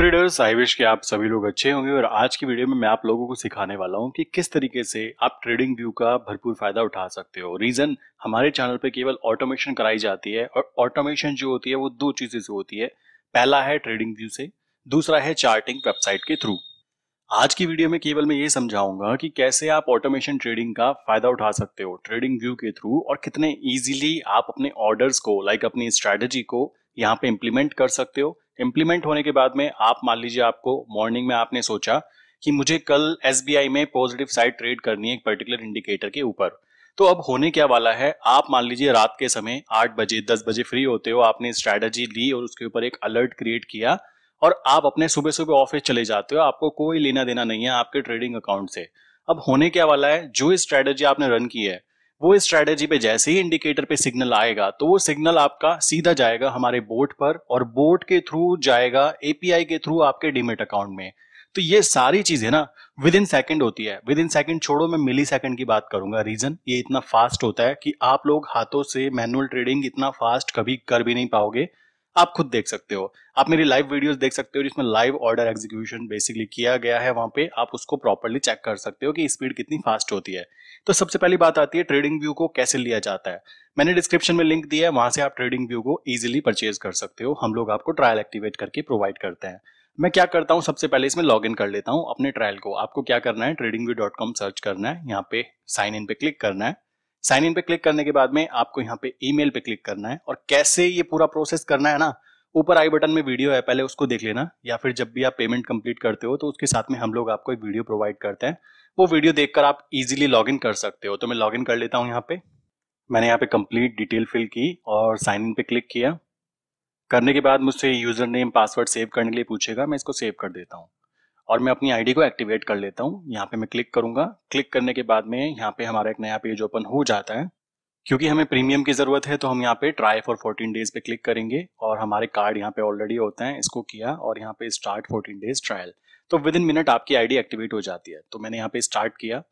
traders I wish के आप सभी लोग अच्छे होंगे और आज की वीडियो में मैं आप लोगों को सिखाने वाला हूं कि किस तरीके से आप ट्रेडिंग व्यू का भरपूर फायदा उठा सकते हो रीजन हमारे चैनल पे केवल ऑटोमेशन कराई जाती है और ऑटोमेशन जो होती है वो दो चीजें से होती है पहला है ट्रेडिंग व्यू से दूसरा है चार्टिंग वेबसाइट के थ्रू आज की वीडियो में केवल मैं ये समझाऊंगा कि कैसे आप ऑटोमेशन ट्रेडिंग का फायदा उठा सकते हो ट्रेडिंग व्यू के थ्रू और कितने ईजिली आप अपने ऑर्डर्स को लाइक अपनी स्ट्रेटेजी को यहाँ पे इम्प्लीमेंट कर सकते हो इम्प्लीमेंट होने के बाद में आप मान लीजिए आपको मॉर्निंग में आपने सोचा कि मुझे कल एस में पॉजिटिव साइड ट्रेड करनी है एक पर्टिकुलर इंडिकेटर के ऊपर तो अब होने क्या वाला है आप मान लीजिए रात के समय आठ बजे दस बजे फ्री होते हो आपने स्ट्रैटेजी ली और उसके ऊपर एक अलर्ट क्रिएट किया और आप अपने सुबह सुबह ऑफिस चले जाते हो आपको कोई लेना देना नहीं है आपके ट्रेडिंग अकाउंट से अब होने क्या वाला है जो स्ट्रैटेजी आपने रन की है वो स्ट्रेटेजी पे जैसे ही इंडिकेटर पे सिग्नल आएगा तो वो सिग्नल आपका सीधा जाएगा हमारे बोर्ड पर और बोर्ड के थ्रू जाएगा एपीआई के थ्रू आपके डीमेट अकाउंट में तो ये सारी चीजें ना विद इन सेकेंड होती है विद इन सेकेंड छोड़ो मैं मिली सेकेंड की बात करूंगा रीजन ये इतना फास्ट होता है कि आप लोग हाथों से मैनुअल ट्रेडिंग इतना फास्ट कभी कर भी नहीं पाओगे आप खुद देख सकते हो आप मेरी लाइव वीडियोस देख सकते हो जिसमें लाइव ऑर्डर एग्जीक्यूशन बेसिकली किया गया है वहां पे आप उसको प्रॉपरली चेक कर सकते हो कि स्पीड कितनी फास्ट होती है तो सबसे पहली बात आती है ट्रेडिंग व्यू को कैसे लिया जाता है मैंने डिस्क्रिप्शन में लिंक दिया है वहां से आप ट्रेडिंग व्यू को इजिली परचेज कर सकते हो हम लोग आपको ट्रायल एक्टिवेट करके प्रोवाइड करते हैं मैं क्या करता हूँ सबसे पहले इसमें लॉग कर लेता हूँ अपने ट्रायल को आपको क्या करना है ट्रेडिंग सर्च करना है यहाँ पे साइन इन पे क्लिक करना है साइन इन पे क्लिक करने के बाद में आपको यहाँ पे ईमेल पे क्लिक करना है और कैसे ये पूरा प्रोसेस करना है ना ऊपर आई बटन में वीडियो है पहले उसको देख लेना या फिर जब भी आप पेमेंट कंप्लीट करते हो तो उसके साथ में हम लोग आपको एक वीडियो प्रोवाइड करते हैं वो वीडियो देखकर आप इजीली लॉगिन कर सकते हो तो मैं लॉगिन कर लेता हूँ यहाँ पे मैंने यहाँ पे कंप्लीट डिटेल फिल की और साइन इन पे क्लिक किया करने के बाद मुझसे यूजर नेम पासवर्ड सेव करने के लिए पूछेगा मैं इसको सेव कर देता हूँ और मैं अपनी आईडी को एक्टिवेट कर लेता हूँ यहाँ पे मैं क्लिक करूंगा क्लिक करने के बाद में यहाँ पे हमारा एक नया पेज ओपन हो जाता है क्योंकि हमें प्रीमियम की ज़रूरत है तो हम यहाँ पे ट्राई फॉर 14 डेज पे क्लिक करेंगे और हमारे कार्ड यहाँ पे ऑलरेडी होते हैं इसको किया और यहाँ पे स्टार्ट 14 डेज ट्रायल तो विद इन मिनट आपकी आईडी एक्टिवेट हो जाती है तो मैंने यहाँ पे स्टार्ट किया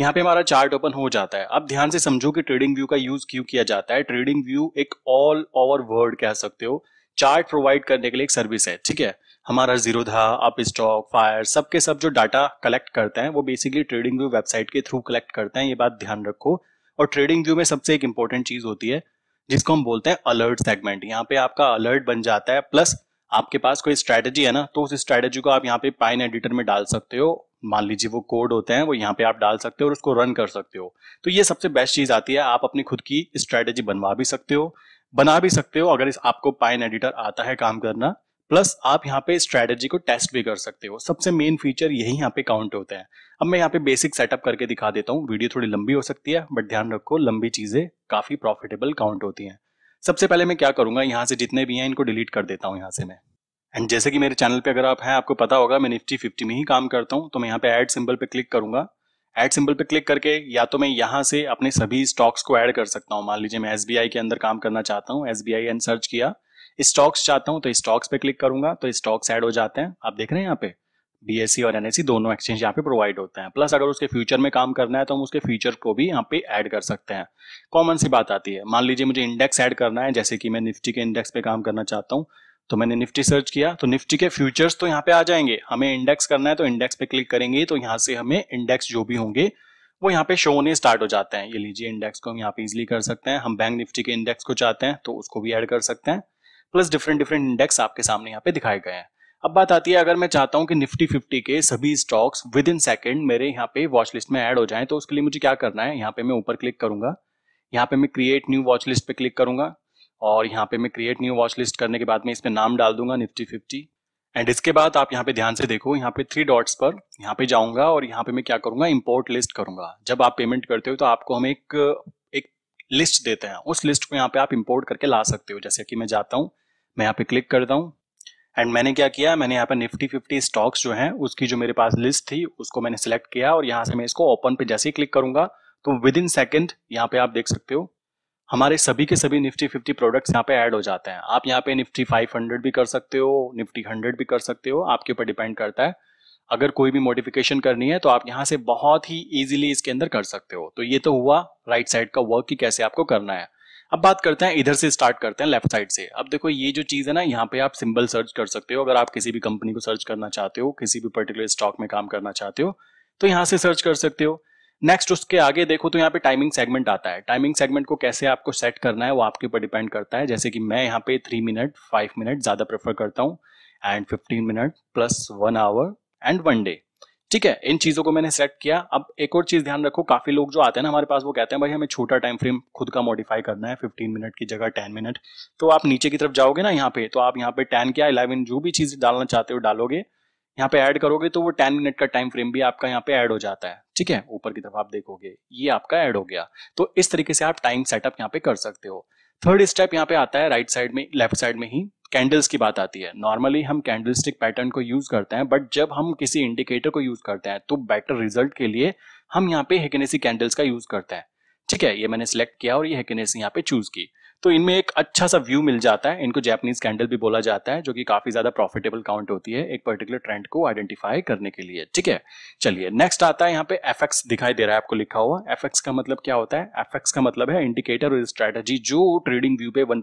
यहाँ पे हमारा चार्ट ओपन हो जाता है अब ध्यान से समझो कि ट्रेडिंग व्यू का यूज क्यों किया जाता है ट्रेडिंग व्यू एक ऑल ओवर वर्ल्ड कह सकते हो चार्ट प्रोवाइड करने के लिए एक सर्विस है ठीक है हमारा जीरोधा अप स्टॉक फायर सबके सब जो डाटा कलेक्ट करते हैं वो बेसिकली ट्रेडिंग व्यू वेबसाइट के थ्रू कलेक्ट करते हैं ये बात ध्यान रखो और ट्रेडिंग व्यू में सबसे एक इंपॉर्टेंट चीज होती है जिसको हम बोलते हैं अलर्ट सेगमेंट यहाँ पे आपका अलर्ट बन जाता है प्लस आपके पास कोई स्ट्रैटेजी है ना तो उस स्ट्रैटेजी को आप यहाँ पे पाइन एडिटर में डाल सकते हो मान लीजिए वो कोड होते हैं वो यहाँ पे आप डाल सकते हो और उसको रन कर सकते हो तो ये सबसे बेस्ट चीज आती है आप अपनी खुद की स्ट्रैटेजी बनवा भी सकते हो बना भी सकते हो अगर इस आपको पाइन एडिटर आता है काम करना प्लस आप यहाँ पे स्ट्रेटेजी को टेस्ट भी कर सकते हो सबसे मेन फीचर यही यहाँ पे काउंट होते हैं अब मैं यहाँ पे बेसिक सेटअप करके दिखा देता हूँ वीडियो थोड़ी लंबी हो सकती है बट ध्यान रखो लंबी चीजें काफी प्रॉफिटेबल काउंट होती हैं सबसे पहले मैं क्या करूंगा यहाँ से जितने भी हैं इनको डिलीट कर देता हूँ यहाँ से मैं एंड जैसे कि मेरे चैनल पे अगर आप हैं आपको पता होगा मैं निफ्टी फिफ्टी में ही काम करता हूँ तो मैं यहाँ पे एड सिंबल पे क्लिक करूंगा एड सिंबल पे क्लिक करके या तो मैं यहाँ से अपने सभी स्टॉक्स को एड कर सकता हूँ मान लीजिए मैं एस के अंदर काम करना चाहता हूँ एस एंड सर्च किया स्टॉक्स चाहता हूं तो स्टॉक्स पे क्लिक करूंगा तो स्टॉक्स ऐड हो जाते हैं आप देख रहे हैं यहाँ पे बीएससी e और एनएससी e दोनों एक्सचेंज यहाँ पे प्रोवाइड होते हैं प्लस अगर उसके फ्यूचर में काम करना है तो हम उसके फ्यूचर को भी यहाँ पे ऐड कर सकते हैं कॉमन सी बात आती है मान लीजिए मुझे इंडेक्स ऐड करना है जैसे कि मैं निफ्टी के इंडेक्स पे काम करना चाहता हूँ तो मैंने निफ्टी सर्च किया तो निफ्टी के फ्यूचर्स तो यहाँ पे आ जाएंगे हमें इंडेक्स करना है तो इंडेक्स पे क्लिक करेंगे तो यहाँ से हमें इंडेक्स जो भी होंगे वो यहाँ पे शो होने स्टार्ट हो जाते हैं ये लीजिए इंडेक्स को हम यहाँ पे इजिली कर सकते हैं हम बैंक निफ्टी के इंडेक्स को चाहते हैं तो उसको भी ऐड कर सकते हैं प्लस डिफरेंट डिफरेंट इंडेक्स आपके सामने यहाँ पे दिखाए गए हैं अब बात आती है अगर मैं चाहता हूँ कि निफ्टी फिफ्टी के सभी स्टॉक्स विद इन सेकेंड मेरे यहाँ पे वॉच लिस्ट में एड हो जाए तो उसके लिए मुझे क्या करना है यहाँ पे मैं ऊपर क्लिक करूंगा यहाँ पे मैं क्रिएट न्यू वॉच लिस्ट पे क्लिक करूंगा और यहाँ पे मैं क्रिएट न्यू वॉच लिस्ट करने के बाद मैं इसमें नाम डाल दूंगा निफ्टी फिफ्टी एंड इसके बाद आप यहाँ पे ध्यान से देखो यहाँ पे थ्री डॉट्स पर यहाँ पे जाऊंगा और यहाँ पे मैं क्या करूंगा इम्पोर्ट लिस्ट करूंगा जब आप पेमेंट करते हो तो आपको हम एक एक लिस्ट देते हैं उस लिस्ट को यहाँ पे आप इम्पोर्ट करके ला सकते हो जैसे कि मैं जाता हूँ मैं यहाँ पे क्लिक करता हूँ एंड मैंने क्या किया मैंने यहाँ पे निफ्टी फिफ्टी स्टॉक्स जो हैं उसकी जो मेरे पास लिस्ट थी उसको मैंने सिलेक्ट किया और यहाँ से मैं इसको ओपन पे जैसे ही क्लिक करूंगा तो विद इन सेकेंड यहाँ पे आप देख सकते हो हमारे सभी के सभी निफ्टी फिफ्टी प्रोडक्ट्स यहाँ पे ऐड हो जाते हैं आप यहाँ पे निफ्टी फाइव हंड्रेड भी कर सकते हो निफ्टी हंड्रेड भी कर सकते हो आपके ऊपर डिपेंड करता है अगर कोई भी मॉडिफिकेशन करनी है तो आप यहाँ से बहुत ही इजिली इसके अंदर कर सकते हो तो ये तो हुआ राइट साइड का वर्क कि कैसे आपको करना है अब बात करते हैं इधर से स्टार्ट करते हैं लेफ्ट साइड से अब देखो ये जो चीज़ है ना यहाँ पे आप सिंबल सर्च कर सकते हो अगर आप किसी भी कंपनी को सर्च करना चाहते हो किसी भी पर्टिकुलर स्टॉक में काम करना चाहते हो तो यहाँ से सर्च कर सकते हो नेक्स्ट उसके आगे देखो तो यहाँ पे टाइमिंग सेगमेंट आता है टाइमिंग सेगमेंट को कैसे आपको सेट करना है वो आपके ऊपर डिपेंड करता है जैसे कि मैं यहाँ पे थ्री मिनट फाइव मिनट ज़्यादा प्रेफर करता हूँ and fifteen minute plus one hour and one day ठीक है इन चीजों को मैंने सेट किया अब एक और चीज ध्यान रखो काफी लोग जो आते हैं ना हमारे पास वो कहते हैं भाई हमें छोटा टाइम फ्रेम खुद का मॉडिफाई करना है 15 मिनट की जगह 10 मिनट तो आप नीचे की तरफ जाओगे ना यहाँ पे तो आप यहाँ पे 10 क्या 11 जो भी चीज डालना चाहते हो डालोगे यहाँ पे ऐड करोगे तो वो टेन मिनट का टाइम फ्रेम भी आपका यहाँ पे ऐड हो जाता है ठीक है ऊपर की तरफ आप देखोगे ये आपका ऐड हो गया तो इस तरीके से आप टाइम सेटअप यहाँ पे कर सकते हो थर्ड स्टेप यहाँ पे आता है राइट साइड में लेफ्ट साइड में ही कैंडल्स की बात आती है नॉर्मली हम कैंडलस्टिक पैटर्न को यूज करते हैं बट जब हम किसी इंडिकेटर को यूज करते हैं तो बेटर रिजल्ट के लिए हम यहाँ पे हेकेनेसी कैंडल्स का यूज करते हैं ठीक है ये मैंने सिलेक्ट किया और ये हेकेनेसी यहाँ पे चूज की तो इनमें एक अच्छा सा व्यू मिल जाता है इनको जैपनीज कैंडल भी बोला जाता है जो कि काफी ज्यादा प्रॉफिटेबल काउंट होती है एक पर्टिकुलर ट्रेंड को आइडेंटिफाई करने के लिए ठीक है चलिए नेक्स्ट आता है यहाँ पे एफ दिखाई दे रहा है आपको लिखा हुआ एफ का मतलब क्या होता है एफ का मतलब है इंडिकेटर और स्ट्रेटेजी जो ट्रेडिंग व्यू पे one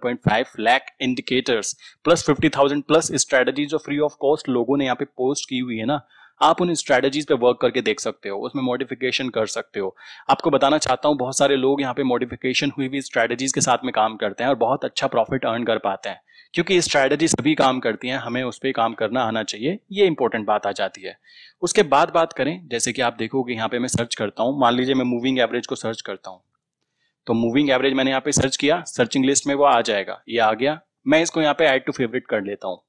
lakh indicators plus fifty plus strategy जो फ्री ऑफ कॉस्ट लोगों ने यहाँ पे पोस्ट की हुई है ना आप उन स्ट्रेटजीज पे वर्क करके देख सकते हो उसमें मॉडिफिकेशन कर सकते हो आपको बताना चाहता हूँ बहुत सारे लोग यहाँ पे मॉडिफिकेशन हुई हुई स्ट्रैटेजीज के साथ में काम करते हैं और बहुत अच्छा प्रॉफिट अर्न कर पाते हैं क्योंकि ये स्ट्रैटेजी सभी काम करती हैं हमें उस पर काम करना आना चाहिए ये इंपॉर्टेंट बात आ जाती है उसके बाद बात करें जैसे कि आप देखोगे यहाँ पे मैं सर्च करता हूँ मान लीजिए मैं मूविंग एवरेज को सर्च करता हूँ तो मूविंग एवरेज मैंने यहाँ पे सर्च किया सर्चिंग लिस्ट में वो आ जाएगा ये आ गया मैं इसको यहाँ पे ऐड टू फेवरेट कर लेता हूँ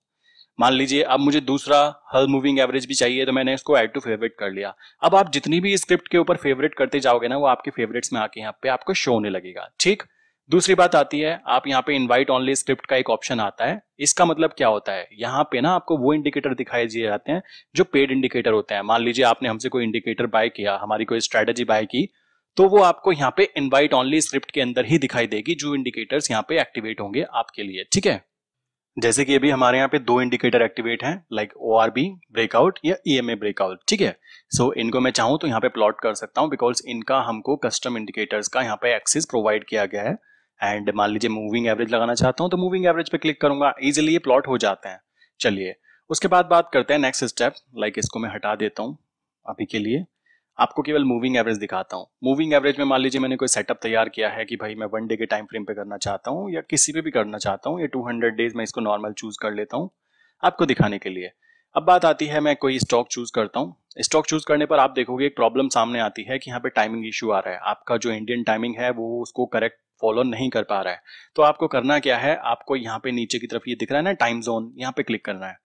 मान लीजिए अब मुझे दूसरा हल मूविंग एवरेज भी चाहिए तो मैंने इसको ऐड टू फेवरेट कर लिया अब आप जितनी भी स्क्रिप्ट के ऊपर फेवरेट करते जाओगे ना वो आपके फेवरेट्स में आके यहाँ पे आपको शो होने लगेगा ठीक दूसरी बात आती है आप यहाँ पे इनवाइट ऑनली स्क्रिप्ट का एक ऑप्शन आता है इसका मतलब क्या होता है यहाँ पे ना आपको वो इंडिकेटर दिखाई दिए जाते हैं जो पेड इंडिकेटर होते हैं मान लीजिए आपने हमसे कोई इंडिकेटर बाय किया हमारी कोई स्ट्रेटेजी बाय की तो वो आपको यहाँ पे इनवाइट ऑनली स्क्रिप्ट के अंदर ही दिखाई देगी जो इंडिकेटर्स यहाँ पे एक्टिवेट होंगे आपके लिए ठीक है जैसे कि अभी हमारे यहाँ पे दो इंडिकेटर एक्टिवेट हैं like O R B breakout या ई एम ए ब्रेकआउट ठीक है सो so, इनको मैं चाहूँ तो यहाँ पे प्लॉट कर सकता हूँ बिकॉज इनका हमको कस्टम इंडिकेटर्स का यहाँ पे एक्सेस प्रोवाइड किया गया है एंड मान लीजिए मूविंग एवरेज लगाना चाहता हूँ तो मूविंग एवरेज पे क्लिक करूंगा इजिली ये प्लॉट हो जाते हैं चलिए उसके बाद बात करते हैं नेक्स्ट स्टेप लाइक इसको मैं हटा देता हूँ अभी के लिए आपको केवल मूविंग एवरेज दिखाता हूँ मूविंग एवरेज में मान लीजिए मैंने कोई सेटअप तैयार किया है कि भाई मैं वन डे के टाइम फ्रेम पे करना चाहता हूँ या किसी पे भी करना चाहता हूँ या हंड्रेड डेज मैं इसको नॉर्मल चूज कर लेता हूँ आपको दिखाने के लिए अब बात आती है मैं कोई स्टॉक चूज करता हूँ स्टॉक चूज करने पर आप देखोगे एक प्रॉब्लम सामने आती है कि यहाँ पे टाइमिंग इशू आ रहा है आपका जो इंडियन टाइमिंग है वो उसको करेक्ट फॉलो नहीं कर पा रहा है तो आपको करना क्या है आपको यहाँ पे नीचे की तरफ ये दिख रहा है ना टाइम जोन यहाँ पे क्लिक करना है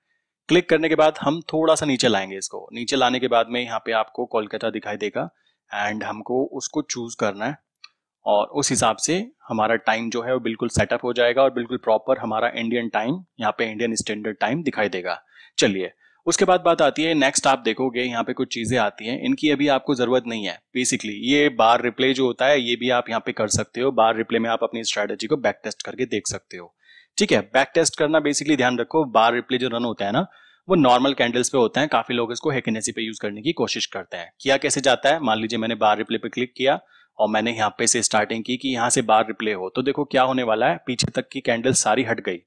क्लिक करने के बाद हम थोड़ा सा नीचे लाएंगे इसको नीचे लाने के बाद में यहाँ पे आपको कोलकाता दिखाई देगा एंड हमको उसको चूज करना है और उस हिसाब से हमारा टाइम जो है वो बिल्कुल सेटअप हो जाएगा और बिल्कुल प्रॉपर हमारा इंडियन टाइम यहाँ पे इंडियन स्टैंडर्ड टाइम दिखाई देगा चलिए उसके बाद बात आती है नेक्स्ट आप देखोगे यहाँ पे कुछ चीज़ें आती हैं इनकी अभी आपको ज़रूरत नहीं है बेसिकली ये बार रिप्ले जो होता है ये भी आप यहाँ पे कर सकते हो बार रिप्ले में आप अपनी स्ट्रेटेजी को बैक टेस्ट करके देख सकते हो ठीक है बैक टेस्ट करना बेसिकली ध्यान रखो बार रिप्ले जो रन होता है ना वो नॉर्मल कैंडल्स पे होते हैं काफी लोग इसको हेकेनेसी पे यूज करने की कोशिश करते हैं किया कैसे जाता है मान लीजिए मैंने बार रिप्ले पे क्लिक किया और मैंने यहाँ पे से स्टार्टिंग की कि यहाँ से बार रिप्ले हो तो देखो क्या होने वाला है पीछे तक की कैंडल्स सारी हट गई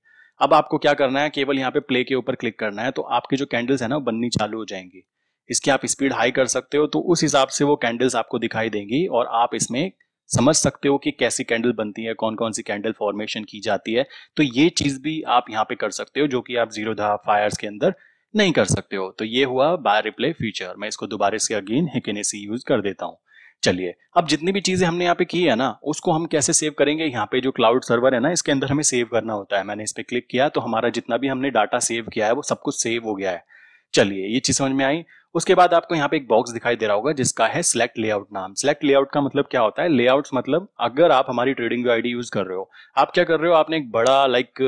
अब आपको क्या करना है केवल यहाँ पे प्ले के ऊपर क्लिक करना है तो आपके जो कैंडल्स है ना बननी चालू हो जाएंगी इसकी आप स्पीड हाई कर सकते हो तो उस हिसाब से वो कैंडल्स आपको दिखाई देंगी और आप इसमें समझ सकते हो कि कैसी कैंडल बनती है कौन कौन सी कैंडल फॉर्मेशन की जाती है तो ये चीज भी आप यहाँ पे कर सकते हो जो कि आप जीरो धा फायर्स के अंदर नहीं कर सकते हो तो ये हुआ बाय रिप्ले फीचर मैं इसको दोबारा से अगेन से यूज कर देता हूँ चलिए अब जितनी भी चीजें हमने यहाँ पे की है ना उसको हम कैसे सेव करेंगे यहाँ पे जो क्लाउड सर्वर है ना इसके अंदर हमें सेव करना होता है मैंने इस पर क्लिक किया तो हमारा जितना भी हमने डाटा सेव किया है वो सब कुछ सेव हो गया है चलिए ये चीज समझ में आई उसके बाद आपको यहाँ पे एक बॉक्स दिखाई दे रहा होगा जिसका है सिलेक्ट लेआउट नाम सिलेक्ट लेआउट का मतलब क्या होता है लेआउट मतलब अगर आप हमारी ट्रेडिंग आईडी यूज कर रहे हो आप क्या कर रहे हो आपने एक बड़ा लाइक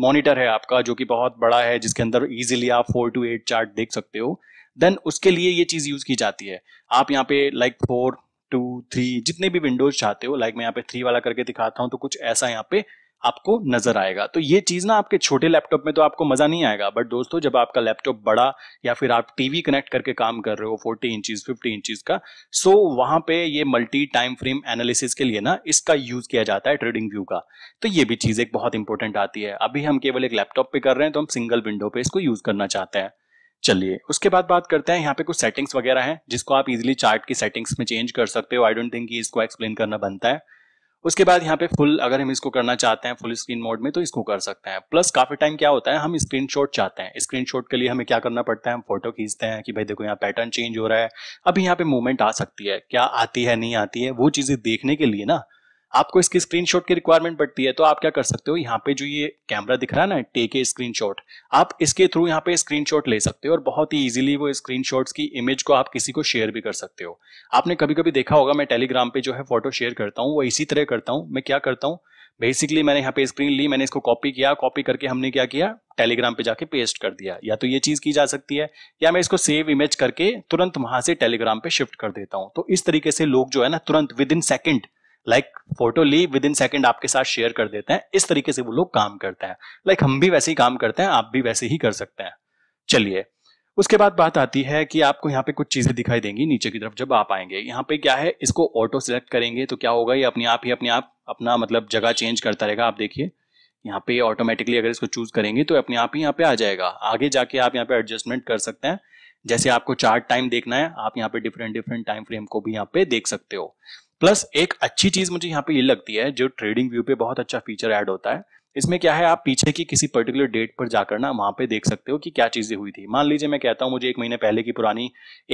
मॉनिटर है आपका जो कि बहुत बड़ा है जिसके अंदर इजिली आप फोर टू एट चार्ट देख सकते हो देन उसके लिए ये चीज यूज की जाती है आप यहाँ पे लाइक फोर टू थ्री जितने भी विंडोज चाहते हो लाइक मैं यहाँ पे थ्री वाला करके दिखाता हूँ तो कुछ ऐसा यहाँ पे आपको नजर आएगा तो ये चीज ना आपके छोटे लैपटॉप में तो आपको मजा नहीं आएगा बट दोस्तों जब आपका लैपटॉप बड़ा या फिर आप टीवी कनेक्ट करके काम कर रहे हो फोर्टी इंचीज फिफ्टी इंचीज का सो so वहां पे ये मल्टी टाइम फ्रेम एनालिसिस के लिए ना इसका यूज किया जाता है ट्रेडिंग व्यू का तो ये भी चीज एक बहुत इंपॉर्टेंट आती है अभी हम केवल एक लैपटॉप पे कर रहे हैं तो हम सिंगल विंडो पे इसको यूज करना चाहते हैं चलिए उसके बाद बात करते हैं यहाँ पे कुछ सेटिंग्स वगैरह हैं जिसको आप इजीली चार्ट की सेटिंग्स में चेंज कर सकते हो आई डोंट थिंक इसको एक्सप्लेन करना बनता है उसके बाद यहाँ पे फुल अगर हम इसको करना चाहते हैं फुल स्क्रीन मोड में तो इसको कर सकते हैं प्लस काफी टाइम क्या होता है हम स्क्रीनशॉट चाहते हैं स्क्रीनशॉट के लिए हमें क्या करना पड़ता है हम फोटो खींचते हैं कि भाई देखो यहाँ पैटर्न चेंज हो रहा है अभी यहाँ पे मूवमेंट आ सकती है क्या आती है नहीं आती है वो चीजें देखने के लिए ना आपको इसकी स्क्रीनशॉट की रिक्वायरमेंट पड़ती है तो आप क्या कर सकते हो यहाँ पे जो ये कैमरा दिख रहा है ना टेक ए स्क्रीन आप इसके थ्रू यहाँ पे स्क्रीन ले सकते हो और बहुत ही इजीली वो स्क्रीन की इमेज को आप किसी को शेयर भी कर सकते हो आपने कभी कभी देखा होगा मैं टेलीग्राम पे जो है फोटो शेयर करता हूँ वो इसी तरह करता हूँ मैं क्या करता हूँ बेसिकली मैंने यहाँ पे स्क्रीन ली मैंने इसको कॉपी किया कॉपी करके हमने क्या किया टेलीग्राम पे जाके पेस्ट कर दिया या तो ये चीज की जा सकती है या मैं इसको सेव इमेज करके तुरंत वहां से टेलीग्राम पे शिफ्ट कर देता हूँ तो इस तरीके से लोग जो है ना तुरंत within second like photo ली विद इन सेकेंड आपके साथ शेयर कर देते हैं इस तरीके से वो लोग काम करते हैं लाइक हम भी वैसे ही काम करते हैं आप भी वैसे ही कर सकते हैं चलिए उसके बाद बात आती है कि आपको यहाँ पे कुछ चीजें दिखाई देंगी नीचे की तरफ जब आप आएंगे यहाँ पे क्या है इसको ऑटो सिलेक्ट करेंगे तो क्या होगा ये अपने आप ही अपने आप अपना मतलब जगह चेंज करता रहेगा आप देखिए यहाँ पे ऑटोमेटिकली अगर इसको चूज करेंगे तो अपने आप ही यहाँ पे आ जाएगा आगे जाके आप यहाँ पे एडजस्टमेंट कर सकते हैं जैसे आपको चार्ट टाइम देखना है आप यहाँ पे डिफरेंट डिफरेंट टाइम फ्रेम को भी यहाँ पे देख सकते हो प्लस एक अच्छी चीज मुझे यहाँ पे ये लगती है जो ट्रेडिंग व्यू पे बहुत अच्छा फीचर ऐड होता है इसमें क्या है आप पीछे की किसी पर्टिकुलर डेट पर जाकर ना वहां पे देख सकते हो कि क्या चीजें हुई थी मान लीजिए मैं कहता हूं मुझे एक महीने पहले की पुरानी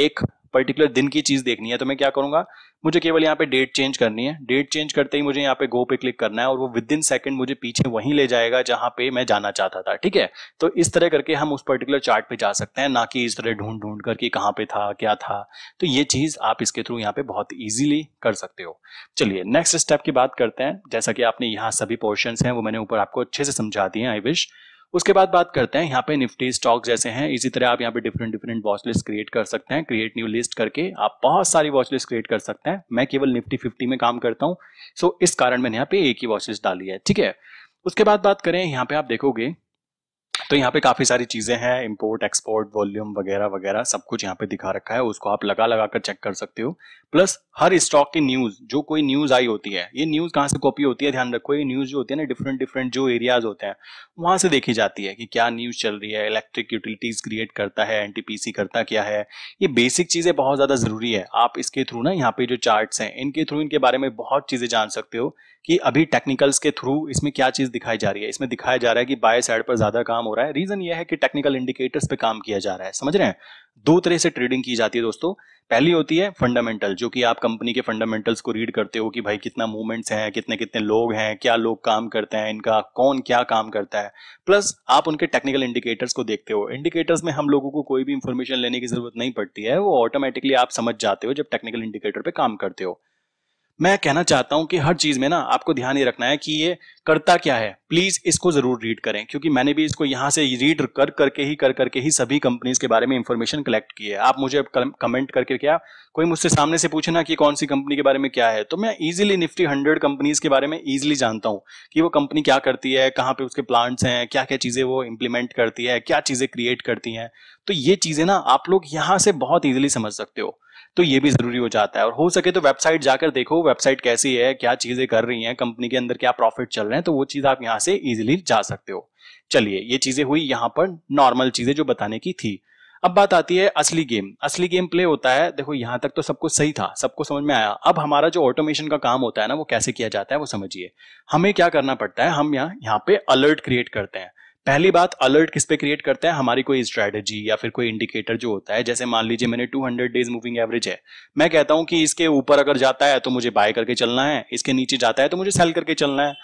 एक पर्टिकुलर दिन की चीज देखनी है तो मैं क्या करूंगा मुझे केवल यहाँ पे डेट चेंज करनी है डेट चेंज करते ही मुझे यहाँ पे गो पे क्लिक करना है और वो विद इन सेकंड मुझे पीछे वहीं ले जाएगा जहां पे मैं जाना चाहता था ठीक है तो इस तरह करके हम उस पर्टिकुलर चार्ट पे जा सकते हैं ना कि इस तरह ढूंढ ढूंढ करके कहाँ पे था क्या था तो ये चीज आप इसके थ्रू यहाँ पे बहुत ईजिली कर सकते हो चलिए नेक्स्ट स्टेप की बात करते हैं जैसा कि आपने यहाँ सभी पोर्शन है वो मैंने ऊपर आपको अच्छे से समझा दिए आई विश उसके बाद बात करते हैं यहाँ पे निफ्टी स्टॉक जैसे हैं इसी तरह आप यहाँ पे different different watch list create कर सकते हैं क्रिएट न्यू लिस्ट करके आप बहुत सारी वॉच लिस्ट क्रिएट कर सकते हैं मैं केवल निफ्टी फिफ्टी में काम करता हूँ सो इस कारण मैंने यहाँ पे एक ही वॉच लिस्ट डाली है ठीक है उसके बाद बात करें यहाँ पे आप देखोगे तो यहाँ पे काफ़ी सारी चीज़ें हैं इम्पोर्ट एक्सपोर्ट वॉल्यूम वगैरह वगैरह सब कुछ यहाँ पे दिखा रखा है उसको आप लगा लगा कर चेक कर सकते हो प्लस हर स्टॉक की न्यूज़ जो कोई न्यूज़ आई होती है ये न्यूज़ कहाँ से कॉपी होती है ध्यान रखो ये न्यूज़ जो होती है ना डिफरेंट डिफरेंट जो एरियाज होते हैं वहां से देखी जाती है कि क्या न्यूज़ चल रही है इलेक्ट्रिक यूटिलिटीज़ क्रिएट करता है एनटीपीसी करता क्या है ये बेसिक चीज़ें बहुत ज़्यादा ज़रूरी है आप इसके थ्रू ना यहाँ पे जो चार्ट हैं इनके थ्रू इनके बारे में बहुत चीज़ें जान सकते हो कि अभी टेक्निकल्स के थ्रू इसमें क्या चीज़ दिखाई जा रही है इसमें दिखाया जा रहा है कि बाय साइड पर ज़्यादा काम हो रहा है रीज़न यह है कि टेक्निकल इंडिकेटर्स पे काम किया जा रहा है समझ रहे हैं दो तरह से ट्रेडिंग की जाती है दोस्तों पहली होती है फंडामेंटल जो कि आप कंपनी के फंडामेंटल्स को रीड करते हो कि भाई कितना मूवमेंट्स हैं कितने कितने लोग हैं क्या लोग काम करते हैं इनका कौन क्या काम करता है प्लस आप उनके टेक्निकल इंडिकेटर्स को देखते हो इंडिकेटर्स में हम लोगों को कोई भी इंफॉर्मेशन लेने की जरूरत नहीं पड़ती है वो ऑटोमेटिकली आप समझ जाते हो जब टेक्निकल इंडिकेटर पर काम करते हो मैं कहना चाहता हूं कि हर चीज में ना आपको ध्यान ये रखना है कि ये करता क्या है प्लीज इसको जरूर रीड करें क्योंकि मैंने भी इसको यहां से रीड कर करके ही कर करके ही सभी कंपनीज के बारे में इंफॉर्मेशन कलेक्ट की है आप मुझे कमेंट करके क्या कोई मुझसे सामने से पूछे ना कि कौन सी कंपनी के बारे में क्या है तो मैं इजिली निफ्टी हंड्रेड कंपनीज के बारे में ईजिली जानता हूँ कि वो कंपनी क्या करती है कहाँ पे उसके प्लांट्स हैं क्या क्या चीजें वो इंप्लीमेंट करती है क्या चीजें क्रिएट करती हैं तो ये चीजें ना आप लोग यहाँ से बहुत ईजिली समझ सकते हो तो ये भी जरूरी हो जाता है और हो सके तो वेबसाइट जाकर देखो वेबसाइट कैसी है क्या चीजें कर रही हैं कंपनी के अंदर क्या प्रॉफिट चल रहे हैं तो वो चीज आप यहाँ से इजिली जा सकते हो चलिए ये चीजें हुई यहाँ पर नॉर्मल चीजें जो बताने की थी अब बात आती है असली गेम असली गेम प्ले होता है देखो यहां तक तो सब कुछ सही था सबको समझ में आया अब हमारा जो ऑटोमेशन का काम होता है ना वो कैसे किया जाता है वो समझिए हमें क्या करना पड़ता है हम यहाँ यहाँ पे अलर्ट क्रिएट करते हैं पहली बात अलर्ट किस पे क्रिएट करता है हमारी कोई स्ट्रेटेजी या फिर कोई इंडिकेटर जो होता है जैसे मान लीजिए मैंने 200 डेज मूविंग एवरेज है मैं कहता हूं कि इसके ऊपर अगर जाता है तो मुझे बाय करके चलना है इसके नीचे जाता है तो मुझे सेल करके चलना है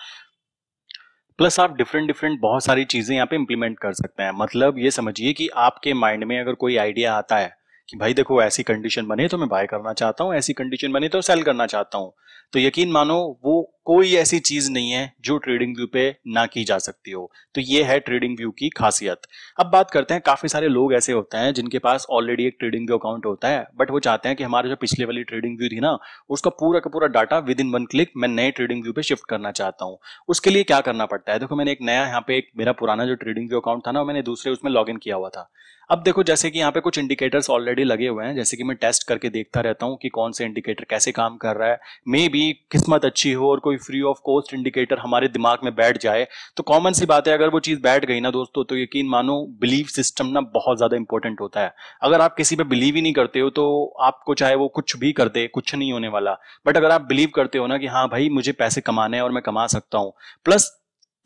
प्लस आप डिफरेंट डिफरेंट बहुत सारी चीजें यहाँ पे इंप्लीमेंट कर सकते हैं मतलब ये समझिए कि आपके माइंड में अगर कोई आइडिया आता है कि भाई देखो ऐसी कंडीशन बने तो मैं बाय करना चाहता हूँ ऐसी कंडीशन बने तो सेल करना चाहता हूँ तो यकीन मानो वो कोई ऐसी चीज नहीं है जो ट्रेडिंग व्यू पे ना की जा सकती हो तो ये है ट्रेडिंग व्यू की खासियत अब बात करते हैं काफी सारे लोग ऐसे होते हैं जिनके पास ऑलरेडी एक ट्रेडिंग व्यू अकाउंट होता है बट वो चाहते हैं कि हमारे जो पिछले वाली ट्रेडिंग व्यू थी ना उसका पूरा का पूरा data within one click मैं नए ट्रेडिंग व्यू पे शिफ्ट करना चाहता हूँ उसके लिए क्या करना पड़ता है देखो मैंने एक नया यहाँ पे एक मेरा पुराना जो ट्रेडिंग व्यू अकाउंट था ना मैंने दूसरे उसमें लॉग किया हुआ था अब देखो जैसे कि यहाँ पे कुछ इंडिकेटर्स ऑलरेडी लगे हुए हैं जैसे कि मैं टेस्ट करके देखता रहता हूँ कि कौन से इंडिकेटर कैसे काम कर रहा है मे भी किस्मत अच्छी हो और कोई फ्री ऑफ कॉस्ट इंडिकेटर हमारे दिमाग में बैठ जाए तो कॉमन सी बात है अगर वो चीज़ बैठ गई ना दोस्तों तो यकीन मानो बिलीव सिस्टम ना बहुत ज़्यादा इंपॉर्टेंट होता है अगर आप किसी पर बिलीव ही नहीं करते हो तो आपको चाहे वो कुछ भी कर दे कुछ नहीं होने वाला बट अगर आप बिलीव करते हो ना कि हाँ भाई मुझे पैसे कमाने हैं और मैं कमा सकता हूँ प्लस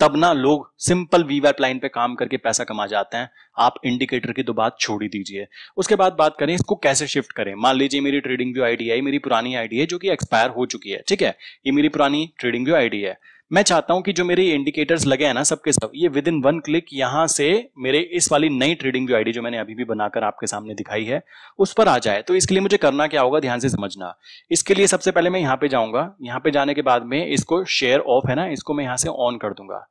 तब ना लोग सिंपल वीवैप लाइन पे काम करके पैसा कमा जाते हैं आप इंडिकेटर की तो बात छोड़ ही दीजिए उसके बाद बात करें इसको कैसे शिफ्ट करें मान लीजिए मेरी ट्रेडिंग व्यू आईडी है मेरी पुरानी आईडी है जो कि एक्सपायर हो चुकी है ठीक है ये मेरी पुरानी ट्रेडिंग व्यू आईडी है मैं चाहता हूं कि जो मेरे इंडिकेटर्स लगे हैं ना सबके सब ये विद इन वन क्लिक यहां से मेरे इस वाली नई ट्रेडिंग व्यू आईडी जो मैंने अभी भी बनाकर आपके सामने दिखाई है उस पर आ जाए तो इसके लिए मुझे करना क्या होगा ध्यान से समझना इसके लिए सबसे पहले मैं यहां पे जाऊंगा यहां पे जाने के बाद में इसको शेयर ऑफ है ना इसको मैं यहां से ऑन कर दूंगा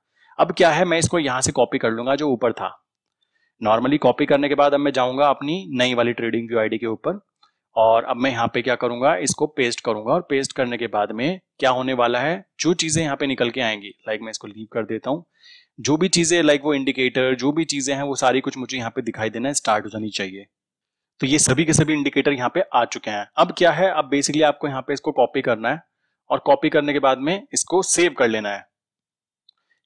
अब क्या है मैं इसको यहां से कॉपी कर लूंगा जो ऊपर था नॉर्मली कॉपी करने के बाद अब मैं जाऊंगा अपनी नई वाली ट्रेडिंग व्यू आईडी के ऊपर और अब मैं यहाँ पे क्या करूंगा इसको पेस्ट करूंगा और पेस्ट करने के बाद में क्या होने वाला है जो चीजें यहाँ पे निकल के आएंगी लाइक like मैं इसको लीव कर देता हूँ जो भी चीजें लाइक like वो इंडिकेटर जो भी चीजें हैं वो सारी कुछ मुझे यहाँ पे दिखाई देना स्टार्ट हो जानी चाहिए तो ये सभी के सभी इंडिकेटर यहाँ पे आ चुके हैं अब क्या है अब बेसिकली आपको यहाँ पे इसको कॉपी करना है और कॉपी करने के बाद में इसको सेव कर लेना है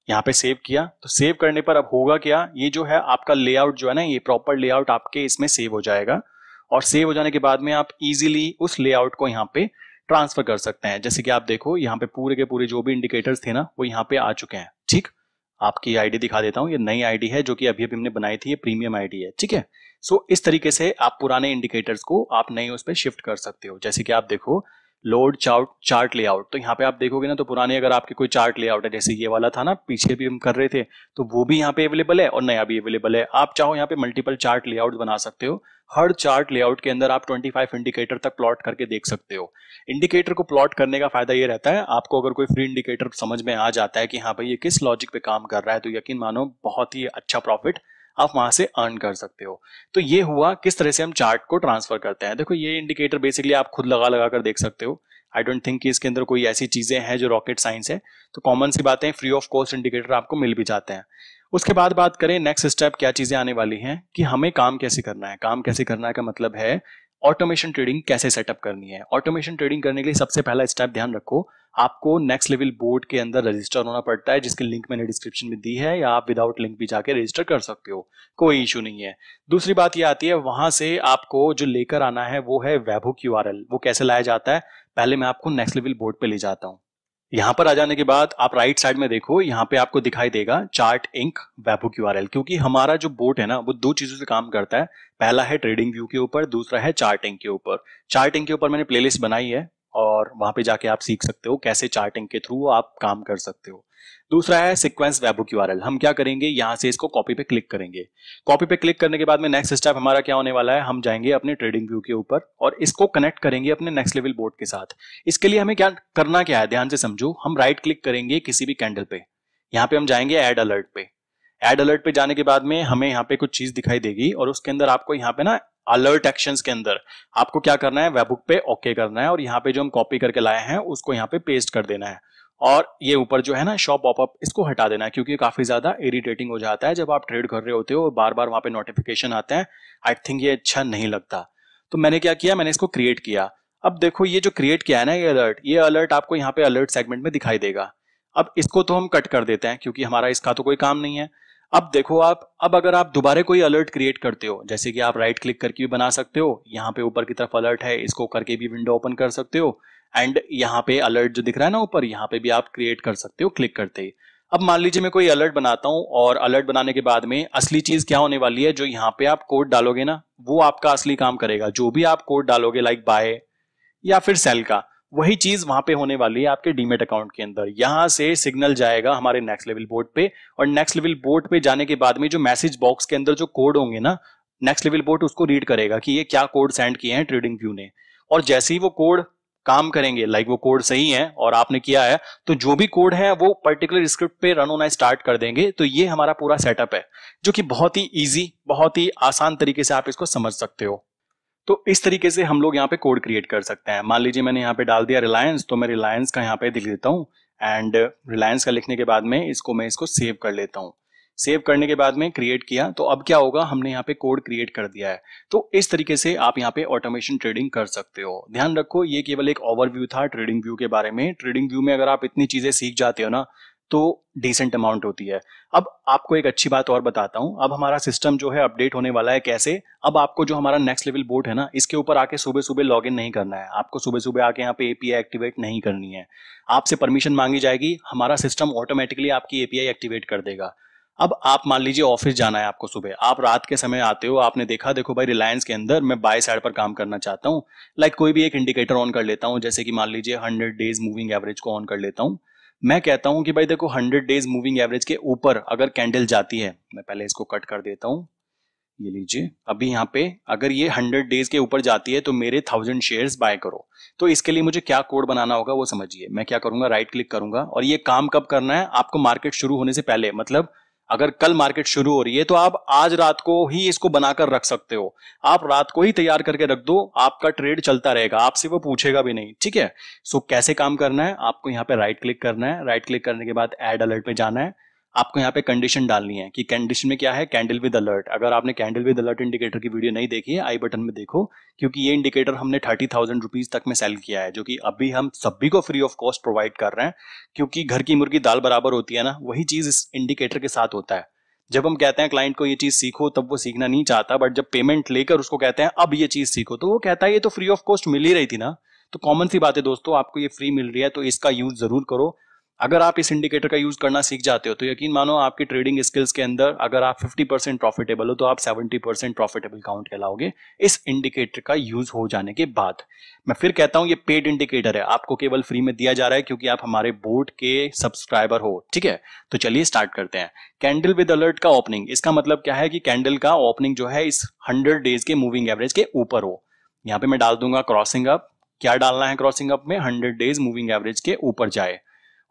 यहाँ पे सेव किया तो सेव करने पर अब होगा क्या ये जो है आपका लेआउट जो है ना ये प्रॉपर लेआउट आपके इसमें सेव हो जाएगा और सेव हो जाने के बाद में आप इजीली उस लेआउट को यहाँ पे ट्रांसफर कर सकते हैं जैसे कि आप देखो यहाँ पे पूरे के पूरे जो भी इंडिकेटर्स थे ना वो यहाँ पे आ चुके हैं ठीक आपकी आईडी दिखा देता हूँ ये नई आईडी है जो कि अभी अभी हमने बनाई थी ये प्रीमियम आईडी है ठीक है सो इस तरीके से आप पुराने इंडिकेटर्स को आप नए उस पर शिफ्ट कर सकते हो जैसे कि आप देखो लोड चार्ट चार्ट लेआउट तो यहाँ पे आप देखोगे ना तो पुराने अगर आपके कोई चार्ट लेआउट है जैसे ये वाला था ना पीछे भी हम कर रहे थे तो वो भी यहाँ पे अवेलेबल है और नया भी अवेलेबल है आप चाहो यहाँ पे मल्टीपल चार्ट लेआउट बना सकते हो हर चार्ट लेआउट के अंदर आप 25 इंडिकेटर तक प्लॉट करके देख सकते हो इंडिकेटर को प्लॉट करने का फायदा ये रहता है आपको अगर कोई फ्री इंडिकेटर समझ में आ जाता है कि हाँ भाई ये किस लॉजिक पे काम कर रहा है तो यकीन मानो बहुत ही अच्छा प्रॉफिट आप वहां से अर्न कर सकते हो तो ये हुआ किस तरह से हम चार्ट को ट्रांसफर करते हैं देखो ये इंडिकेटर बेसिकली आप खुद लगा लगा कर देख सकते हो आई डोंट थिंक कि इसके अंदर कोई ऐसी चीजें हैं जो रॉकेट साइंस है तो कॉमन सी बातें फ्री ऑफ कॉस्ट इंडिकेटर आपको मिल भी जाते हैं उसके बाद बात करें नेक्स्ट स्टेप क्या चीजें आने वाली हैं कि हमें काम कैसे करना है काम कैसे करना का मतलब है ऑटोमेशन ट्रेडिंग कैसे सेटअप करनी है ऑटोमेशन ट्रेडिंग करने के लिए सबसे पहला स्टेप ध्यान रखो आपको नेक्स्ट लेवल बोर्ड के अंदर रजिस्टर होना पड़ता है जिसके लिंक मैंने डिस्क्रिप्शन में दी है या आप विदाउट लिंक भी जाके रजिस्टर कर सकते हो कोई इशू नहीं है दूसरी बात ये आती है वहां से आपको जो लेकर आना है वो है वेबो क्यू वो कैसे लाया जाता है पहले मैं आपको नेक्स्ट लेवल बोर्ड पर ले जाता हूँ यहां पर आ जाने के बाद आप राइट साइड में देखो यहाँ पे आपको दिखाई देगा चार्ट इंक वेबो क्यू क्योंकि हमारा जो बोट है ना वो दो चीजों से काम करता है पहला है ट्रेडिंग व्यू के ऊपर दूसरा है चार्टिंग के ऊपर चार्टिंग के ऊपर मैंने प्लेलिस्ट बनाई है और वहां पे जाके आप सीख सकते हो कैसे चार्टिंग के थ्रू आप काम कर सकते हो दूसरा है सिक्वेंस वेबुक यू हम क्या करेंगे यहां से इसको कॉपी पे क्लिक करेंगे कॉपी पे क्लिक करने के बाद में नेक्स्ट स्टेप हमारा क्या होने वाला है हम जाएंगे अपने ट्रेडिंग व्यू के ऊपर और इसको कनेक्ट करेंगे अपने नेक्स्ट लेवल बोर्ड के साथ इसके लिए हमें क्या करना क्या है ध्यान से समझो हम राइट क्लिक करेंगे किसी भी कैंडल पे यहाँ पे हम जाएंगे एड अलर्ट पे एड अलर्ट पे जाने के बाद में हमें यहाँ पे कुछ चीज दिखाई देगी और उसके अंदर आपको यहाँ पे ना अलर्ट एक्शन के अंदर आपको क्या करना है वेबुक पे ओके करना है और यहाँ पे जो हम कॉपी करके लाए हैं उसको यहाँ पे पेस्ट कर देना है और ये ऊपर जो है ना शॉप पॉपअप इसको हटा देना है क्योंकि काफी ज्यादा इरिटेटिंग हो जाता है जब आप ट्रेड कर रहे होते हो बार बार वहां पे नोटिफिकेशन आते हैं आई थिंक ये अच्छा नहीं लगता तो मैंने क्या किया मैंने इसको क्रिएट किया अब देखो ये जो क्रिएट किया है ना ये अलर्ट ये अलर्ट आपको यहाँ पे अलर्ट सेगमेंट में दिखाई देगा अब इसको तो हम कट कर देते हैं क्योंकि हमारा इसका तो कोई काम नहीं है अब देखो आप अब अगर आप दोबारा कोई अलर्ट क्रिएट करते हो जैसे कि आप राइट क्लिक करके भी बना सकते हो यहाँ पे ऊपर की तरफ अलर्ट है इसको करके भी विंडो ओपन कर सकते हो एंड यहाँ पे अलर्ट जो दिख रहा है ना ऊपर यहाँ पे भी आप क्रिएट कर सकते हो क्लिक करते ही अब मान लीजिए मैं कोई अलर्ट बनाता हूँ और अलर्ट बनाने के बाद में असली चीज क्या होने वाली है जो यहाँ पे आप कोड डालोगे ना वो आपका असली काम करेगा जो भी आप कोड डालोगे लाइक बाय या फिर सेल का वही चीज वहां पे होने वाली है आपके डीमेट अकाउंट के अंदर यहां से सिग्नल जाएगा हमारे नेक्स्ट लेवल बोर्ड पे और नेक्स्ट लेवल बोर्ड पे जाने के बाद में जो मैसेज बॉक्स के अंदर जो कोड होंगे ना नेक्स्ट लेवल बोर्ड उसको रीड करेगा कि ये क्या कोड सेंड किए हैं ट्रेडिंग व्यू ने और जैसे ही वो कोड काम करेंगे लाइक वो कोड सही है और आपने किया है तो जो भी कोड है वो पर्टिकुलर स्क्रिप्ट पे रन होना स्टार्ट कर देंगे तो ये हमारा पूरा सेटअप है जो कि बहुत ही ईजी बहुत ही आसान तरीके से आप इसको समझ सकते हो तो इस तरीके से हम लोग यहाँ पे कोड क्रिएट कर सकते हैं मान लीजिए मैंने यहाँ पे डाल दिया रिलायंस तो मैं रिलायंस का यहाँ पे लिख देता हूँ एंड रिलायंस का लिखने के बाद में इसको मैं इसको सेव कर लेता हूँ सेव करने के बाद में क्रिएट किया तो अब क्या होगा हमने यहाँ पे कोड क्रिएट कर दिया है तो इस तरीके से आप यहाँ पे ऑटोमेशन ट्रेडिंग कर सकते हो ध्यान रखो ये केवल एक ओवरव्यू था ट्रेडिंग व्यू के बारे में ट्रेडिंग व्यू में अगर आप इतनी चीजें सीख जाते हो ना तो डिसेंट अमाउंट होती है अब आपको एक अच्छी बात और बताता हूं अब हमारा सिस्टम जो है अपडेट होने वाला है कैसे अब आपको जो हमारा नेक्स्ट लेवल बोर्ड है ना इसके ऊपर आके सुबह सुबह लॉग इन नहीं करना है आपको सुबह सुबह आके यहाँ पे एपीआई एक्टिवेट नहीं करनी है आपसे परमिशन मांगी जाएगी हमारा सिस्टम ऑटोमेटिकली आपकी एपीआई एक्टिवेट कर देगा अब आप मान लीजिए ऑफिस जाना है आपको सुबह आप रात के समय आते हो आपने देखा देखो भाई रिलायंस के अंदर मैं बाय साइड पर काम करना चाहता हूँ लाइक कोई भी एक इंडिकेटर ऑन कर लेता हूँ जैसे कि मान लीजिए हंड्रेड डेज मूविंग एवरेज को ऑन कर लेता हूँ मैं कहता हूँ कि भाई देखो हंड्रेड डेज मूविंग एवरेज के ऊपर अगर कैंडल जाती है मैं पहले इसको कट कर देता हूँ ये लीजिए अभी यहाँ पे अगर ये हंड्रेड डेज के ऊपर जाती है तो मेरे थाउजेंड शेयर्स बाय करो तो इसके लिए मुझे क्या कोड बनाना होगा वो समझिए मैं क्या करूंगा राइट क्लिक करूंगा और ये काम कब करना है आपको मार्केट शुरू होने से पहले मतलब अगर कल मार्केट शुरू हो रही है तो आप आज रात को ही इसको बनाकर रख सकते हो आप रात को ही तैयार करके रख दो आपका ट्रेड चलता रहेगा आपसे वो पूछेगा भी नहीं ठीक है सो कैसे काम करना है आपको यहाँ पे राइट क्लिक करना है राइट क्लिक करने के बाद एड अलर्ट पे जाना है आपको यहाँ पे कंडीशन डालनी है कि कंडीशन में क्या है कैंडल विद अलर्ट अगर आपने कैंडल विद अलर्ट इंडिकेटर की वीडियो नहीं देखी है आई बटन में देखो क्योंकि ये इंडिकेटर हमने थर्टी थाउजेंड रुपीज तक में सेल किया है जो कि अभी हम सभी को फ्री ऑफ कॉस्ट प्रोवाइड कर रहे हैं क्योंकि घर की मुर्गी दाल बराबर होती है ना वही चीज इस इंडिकेटर के साथ होता है जब हम कहते हैं क्लाइंट को ये चीज सीखो तब वो सीखना नहीं चाहता बट जब पेमेंट लेकर उसको कहते हैं अब ये चीज सीखो तो वो कहता है ये तो फ्री ऑफ कॉस्ट मिल ही रही थी ना तो कॉमन सी बात है दोस्तों आपको ये फ्री मिल रही है तो इसका यूज जरूर करो अगर आप इस इंडिकेटर का यूज करना सीख जाते हो तो यकीन मानो आपकी ट्रेडिंग स्किल्स के अंदर अगर आप 50 परसेंट प्रॉफिटेबल हो तो आप 70 परसेंट प्रॉफिटेबल काउंट कहलाओगे इस इंडिकेटर का यूज हो जाने के बाद मैं फिर कहता हूं ये पेड इंडिकेटर है आपको केवल फ्री में दिया जा रहा है क्योंकि आप हमारे बोर्ड के सब्सक्राइबर हो ठीक है तो चलिए स्टार्ट करते हैं कैंडल विद अलर्ट का ओपनिंग इसका मतलब क्या है कि कैंडल का ओपनिंग जो है इस हंड्रेड डेज के मूविंग एवरेज के ऊपर हो यहाँ पे मैं डाल दूंगा क्रॉसिंग अप क्या डालना है क्रॉसिंग अप में हंड्रेड डेज मूविंग एवरेज के ऊपर जाए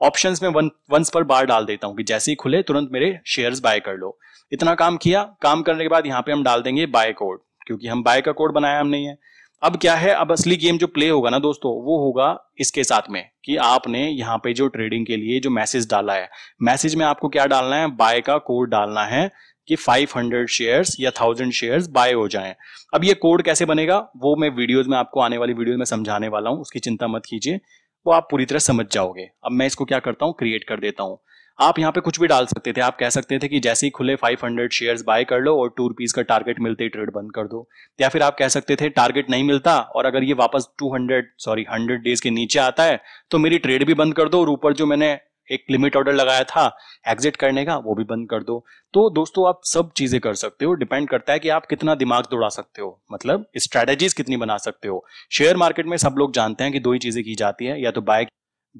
ऑप्शन में वन वंस पर बार डाल देता हूँ कि जैसे ही खुले तुरंत मेरे शेयर बाय कर लो इतना काम किया काम करने के बाद यहाँ पे हम डाल देंगे बाय कोड क्योंकि हम बाय का कोड बनाया हमने है अब क्या है अब असली गेम जो प्ले होगा ना दोस्तों वो होगा इसके साथ में कि आपने यहाँ पे जो ट्रेडिंग के लिए जो मैसेज डाला है मैसेज में आपको क्या डालना है बाय का कोड डालना है कि 500 शेयर्स या 1000 शेयर्स बाय हो जाएं अब ये कोड कैसे बनेगा वो मैं वीडियोस में आपको आने वाली वीडियो में समझाने वाला हूँ उसकी चिंता मत कीजिए को आप पूरी तरह समझ जाओगे अब मैं इसको क्या करता हूँ क्रिएट कर देता हूँ आप यहाँ पे कुछ भी डाल सकते थे आप कह सकते थे कि जैसे ही खुले 500 शेयर बाय कर लो और टू रुपीज का टारगेट मिलते ही ट्रेड बंद कर दो या फिर आप कह सकते थे टारगेट नहीं मिलता और अगर ये वापस 200 सॉरी 100 डेज के नीचे आता है तो मेरी ट्रेड भी बंद कर दो और ऊपर जो मैंने एक लिमिट ऑर्डर लगाया था एग्जिट करने का वो भी बंद कर दो तो दोस्तों आप सब चीजें कर सकते हो डिपेंड करता है कि आप कितना दिमाग दौड़ा सकते हो मतलब स्ट्रेटेजीज कितनी बना सकते हो शेयर मार्केट में सब लोग जानते हैं कि दो ही चीजें की जाती है या तो बाय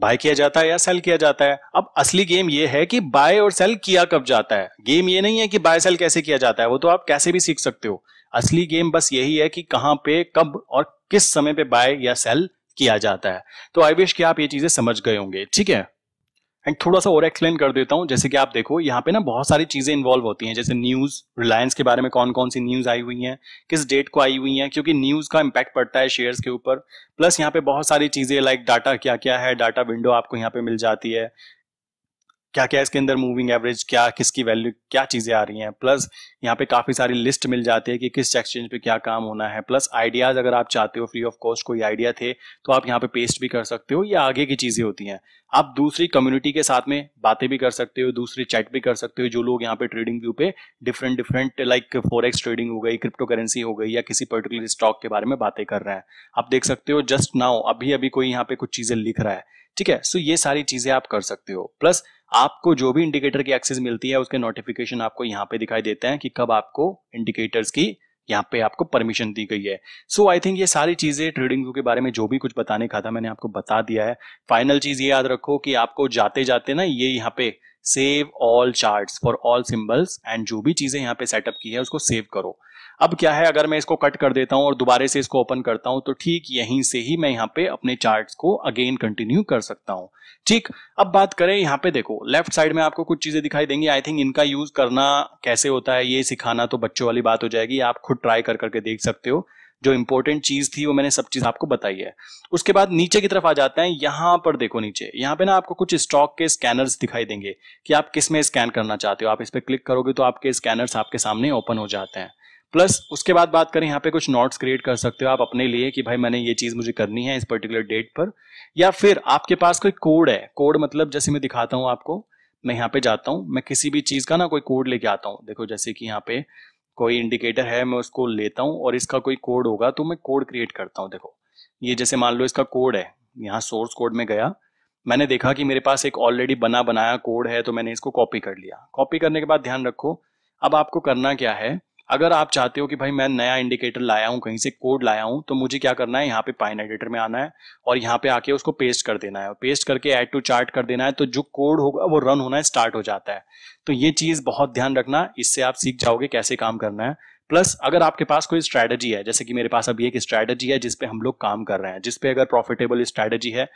बाय किया जाता है या सेल किया जाता है अब असली गेम ये है कि बाय और सेल किया कब जाता है गेम ये नहीं है कि बाय सेल कैसे किया जाता है वो तो आप कैसे भी सीख सकते हो असली गेम बस यही है कि कहाँ पे कब और किस समय पे बाय या सेल किया जाता है तो आई विश कि आप ये चीजें समझ गए होंगे ठीक है एंड थोड़ा सा और एक्सप्लेन कर देता हूँ जैसे कि आप देखो यहाँ पे ना बहुत सारी चीज़ें इन्वॉल्व होती हैं जैसे न्यूज़ रिलायंस के बारे में कौन कौन सी न्यूज़ आई हुई हैं किस डेट को आई हुई हैं क्योंकि न्यूज़ का इम्पैक्ट पड़ता है शेयर्स के ऊपर प्लस यहाँ पे बहुत सारी चीज़ें लाइक डाटा क्या क्या है डाटा विंडो आपको यहाँ पे मिल जाती है क्या क्या इसके अंदर मूविंग एवरेज क्या किसकी वैल्यू क्या चीज़ें आ रही हैं प्लस यहाँ पे काफ़ी सारी लिस्ट मिल जाती है कि किस एक्सचेंज पे क्या काम होना है प्लस आइडियाज़ अगर आप चाहते हो फ्री ऑफ कॉस्ट कोई आइडिया थे तो आप यहाँ पे पेस्ट भी कर सकते हो या आगे की चीज़ें होती हैं आप दूसरी कम्युनिटी के साथ में बातें भी कर सकते हो दूसरी चैट भी कर सकते हो जो लोग यहाँ पे ट्रेडिंग व्यू पे different different like forex trading हो गई क्रिप्टो करेंसी हो गई या किसी पर्टिकुलर स्टॉक के बारे में बातें कर रहे हैं आप देख सकते हो जस्ट नाउ अभी अभी कोई यहाँ पे कुछ चीज़ें लिख रहा है ठीक है सो ये सारी चीज़ें आप कर सकते हो प्लस आपको जो भी इंडिकेटर की एक्सेस मिलती है उसके नोटिफिकेशन आपको यहाँ पे दिखाई देते हैं कि कब आपको इंडिकेटर्स की यहाँ पे आपको परमिशन दी गई है सो आई थिंक ये सारी चीजें ट्रेडिंग व्यू के बारे में जो भी कुछ बताने का था मैंने आपको बता दिया है फाइनल चीज ये याद रखो कि आपको जाते जाते ना ये यहाँ पे save all chart for all symbols and जो भी चीजें यहाँ पे सेटअप की है उसको सेव करो अब क्या है अगर मैं इसको कट कर देता हूं और दोबारे से इसको ओपन करता हूं तो ठीक यहीं से ही मैं यहाँ पे अपने चार्ट को अगेन कंटिन्यू कर सकता हूं ठीक अब बात करें यहाँ पे देखो लेफ्ट साइड में आपको कुछ चीजें दिखाई देंगी आई थिंक इनका यूज करना कैसे होता है ये सिखाना तो बच्चों वाली बात हो जाएगी आप खुद ट्राई कर करके देख सकते हो जो इंपॉर्टेंट चीज थी वो मैंने सब चीज आपको बताई है उसके बाद नीचे की तरफ आ जाते हैं यहां पर देखो नीचे यहां पे ना आपको कुछ स्टॉक के स्कैनर्स दिखाई देंगे कि आप किस में स्कैन करना चाहते हो आप इस पर क्लिक करोगे तो आपके स्कैनर्स आपके सामने ओपन हो जाते हैं प्लस उसके बाद बात करें यहाँ पे कुछ नोट्स क्रिएट कर सकते हो आप अपने लिए कि भाई मैंने ये चीज मुझे करनी है इस पर्टिकुलर डेट पर या फिर आपके पास कोई कोड है कोड मतलब जैसे मैं दिखाता हूँ आपको मैं यहाँ पे जाता हूँ मैं किसी भी चीज का ना कोई कोड लेके आता हूँ देखो जैसे कि यहाँ पे कोई इंडिकेटर है मैं उसको लेता हूँ और इसका कोई कोड होगा तो मैं कोड क्रिएट करता हूँ देखो ये जैसे मान लो इसका कोड है यहाँ सोर्स कोड में गया मैंने देखा कि मेरे पास एक ऑलरेडी बना बनाया कोड है तो मैंने इसको कॉपी कर लिया कॉपी करने के बाद ध्यान रखो अब आपको करना क्या है अगर आप चाहते हो कि भाई मैं नया इंडिकेटर लाया हूँ कहीं से कोड लाया हूँ तो मुझे क्या करना है यहाँ पे पाइन एडिटर में आना है और यहाँ पे आके उसको पेस्ट कर देना है और पेस्ट करके एड टू चार्ट कर देना है तो जो कोड होगा वो रन होना स्टार्ट हो जाता है तो ये चीज बहुत ध्यान रखना इससे आप सीख जाओगे कैसे काम करना है प्लस अगर आपके पास कोई स्ट्रैटेजी है जैसे कि मेरे पास अभी एक स्ट्रैटेजी है जिसपे हम लोग काम कर रहे हैं जिसपे अगर प्रॉफिटेबल स्ट्रैटेजी है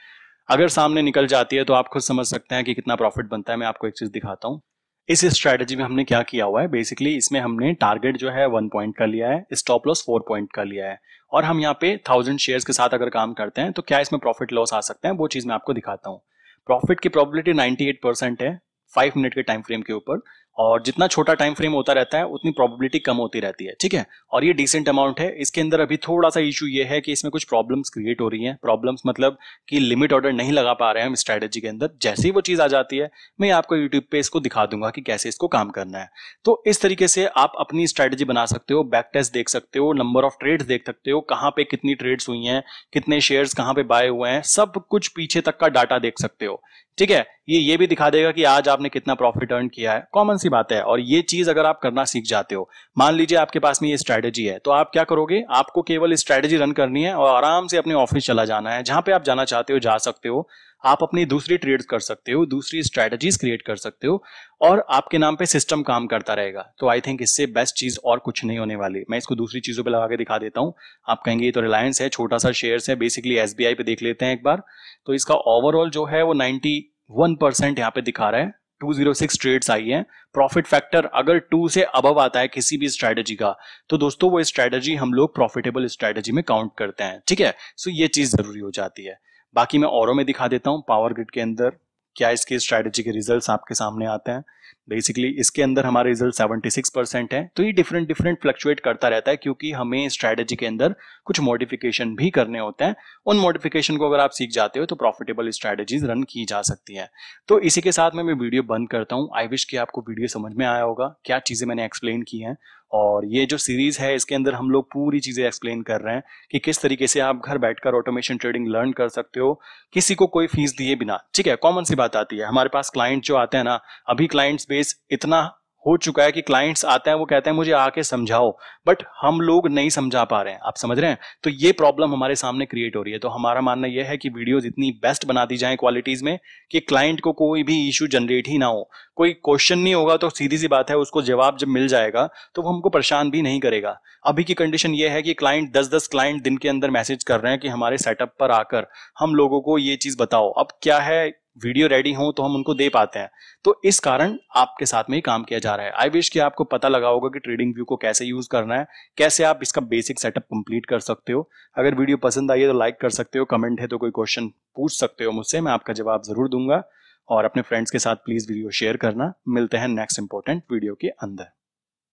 अगर सामने निकल जाती है तो आप खुद समझ सकते हैं कि कितना प्रॉफिट बनता है मैं आपको एक चीज दिखाता हूँ इस स्ट्रैटेजी में हमने क्या किया हुआ है बेसिकली इसमें हमने टारगेट जो है वन पॉइंट का लिया है स्टॉप लॉस फोर पॉइंट का लिया है और हम यहाँ पे थाउजेंड शेयर्स के साथ अगर काम करते हैं तो क्या इसमें प्रॉफिट लॉस आ सकते हैं वो चीज मैं आपको दिखाता हूँ प्रॉफिट की प्रॉबिलिटी नाइनटी परसेंट है फाइव मिनट के टाइम फ्रेम के ऊपर और जितना छोटा टाइम फ्रेम होता रहता है उतनी प्रोबेबिलिटी कम होती रहती है ठीक है और ये डिसेंट अमाउंट है इसके अंदर अभी थोड़ा सा इशू ये है कि इसमें कुछ प्रॉब्लम्स क्रिएट हो रही हैं प्रॉब्लम्स मतलब कि लिमिट ऑर्डर नहीं लगा पा रहे हैं हम स्ट्रैटेजी के अंदर जैसे ही वो चीज़ आ जाती है मैं आपको यूट्यूब पे इसको दिखा दूंगा कि कैसे इसको काम करना है तो इस तरीके से आप अपनी स्ट्रैटेजी बना सकते हो बैक टेस्ट देख सकते हो नंबर ऑफ ट्रेड्स देख सकते हो कहाँ पे कितनी ट्रेड्स हुई हैं कितने शेयर्स कहाँ पे बाय हुए हैं सब कुछ पीछे तक का डाटा देख सकते हो ठीक है ये ये भी दिखा देगा कि आज आपने कितना प्रॉफिट अर्न किया है कॉमन सी बात है और ये चीज अगर आप करना सीख जाते हो मान लीजिए आपके पास में ये स्ट्रैटेजी है तो आप क्या करोगे आपको केवल स्ट्रैटेजी रन करनी है और आराम से अपने ऑफिस चला जाना है जहां पे आप जाना चाहते हो जा सकते हो आप अपनी दूसरी ट्रेड कर सकते हो दूसरी स्ट्रैटेजीज क्रिएट कर सकते हो और आपके नाम पे सिस्टम काम करता रहेगा तो आई थिंक इससे बेस्ट चीज और कुछ नहीं होने वाली मैं इसको दूसरी चीजों पे लगा के दिखा देता हूँ आप कहेंगे ये तो रिलायंस है छोटा सा शेयर्स है बेसिकली एस पे देख लेते हैं एक बार तो इसका ओवरऑल जो है वो नाइनटी वन परसेंट यहाँ पे दिखा रहा है 206 ट्रेड्स आई हैं प्रॉफिट फैक्टर अगर टू से अबव आता है किसी भी स्ट्रेटजी का तो दोस्तों वो स्ट्रेटजी हम लोग प्रॉफिटेबल स्ट्रेटजी में काउंट करते हैं ठीक है सो so, ये चीज जरूरी हो जाती है बाकी मैं औरों में दिखा देता हूँ पावर ग्रिड के अंदर क्या इसके स्ट्रैटेजी के रिजल्ट्स आपके सामने आते हैं बेसिकली इसके अंदर हमारे रिजल्ट 76 परसेंट है तो ये डिफरेंट डिफरेंट फ्लक्चुएट करता रहता है क्योंकि हमें स्ट्रैटेजी के अंदर कुछ मॉडिफिकेशन भी करने होते हैं उन मॉडिफिकेशन को अगर आप सीख जाते हो तो प्रॉफिटेबल स्ट्रैटेजीज रन की जा सकती है तो इसी के साथ मैं वीडियो बंद करता हूँ आई विश कि आपको वीडियो समझ में आया होगा क्या चीज़ें मैंने एक्सप्लेन की हैं और ये जो सीरीज है इसके अंदर हम लोग पूरी चीजें एक्सप्लेन कर रहे हैं कि किस तरीके से आप घर बैठकर ऑटोमेशन ट्रेडिंग लर्न कर सकते हो किसी को कोई फीस दिए बिना ठीक है कॉमन सी बात आती है हमारे पास क्लाइंट जो आते हैं ना अभी क्लाइंट्स बेस इतना हो चुका है कि क्लाइंट्स आते हैं वो कहते हैं मुझे आके समझाओ बट हम लोग नहीं समझा पा रहे हैं आप समझ रहे हैं तो ये प्रॉब्लम हमारे सामने क्रिएट हो रही है तो हमारा मानना यह है कि वीडियोज इतनी बेस्ट बना दी जाए क्वालिटीज में कि क्लाइंट को कोई भी इशू जनरेट ही ना हो कोई क्वेश्चन नहीं होगा तो सीधी सी बात है उसको जवाब जब मिल जाएगा तो वो हमको परेशान भी नहीं करेगा अभी की कंडीशन ये है कि क्लाइंट दस दस क्लाइंट दिन के अंदर मैसेज कर रहे हैं कि हमारे सेटअप पर आकर हम लोगों को ये चीज़ बताओ अब क्या है वीडियो रेडी हो तो हम उनको दे पाते हैं तो इस कारण आपके साथ में ही काम किया जा रहा है आई विश कि आपको पता लगा होगा कि ट्रेडिंग व्यू को कैसे यूज करना है कैसे आप इसका बेसिक सेटअप कंप्लीट कर सकते हो अगर वीडियो पसंद आई है तो लाइक कर सकते हो कमेंट है तो कोई क्वेश्चन पूछ सकते हो मुझसे मैं आपका जवाब जरूर दूंगा और अपने फ्रेंड्स के साथ प्लीज वीडियो शेयर करना मिलते हैं नेक्स्ट इंपॉर्टेंट वीडियो के अंदर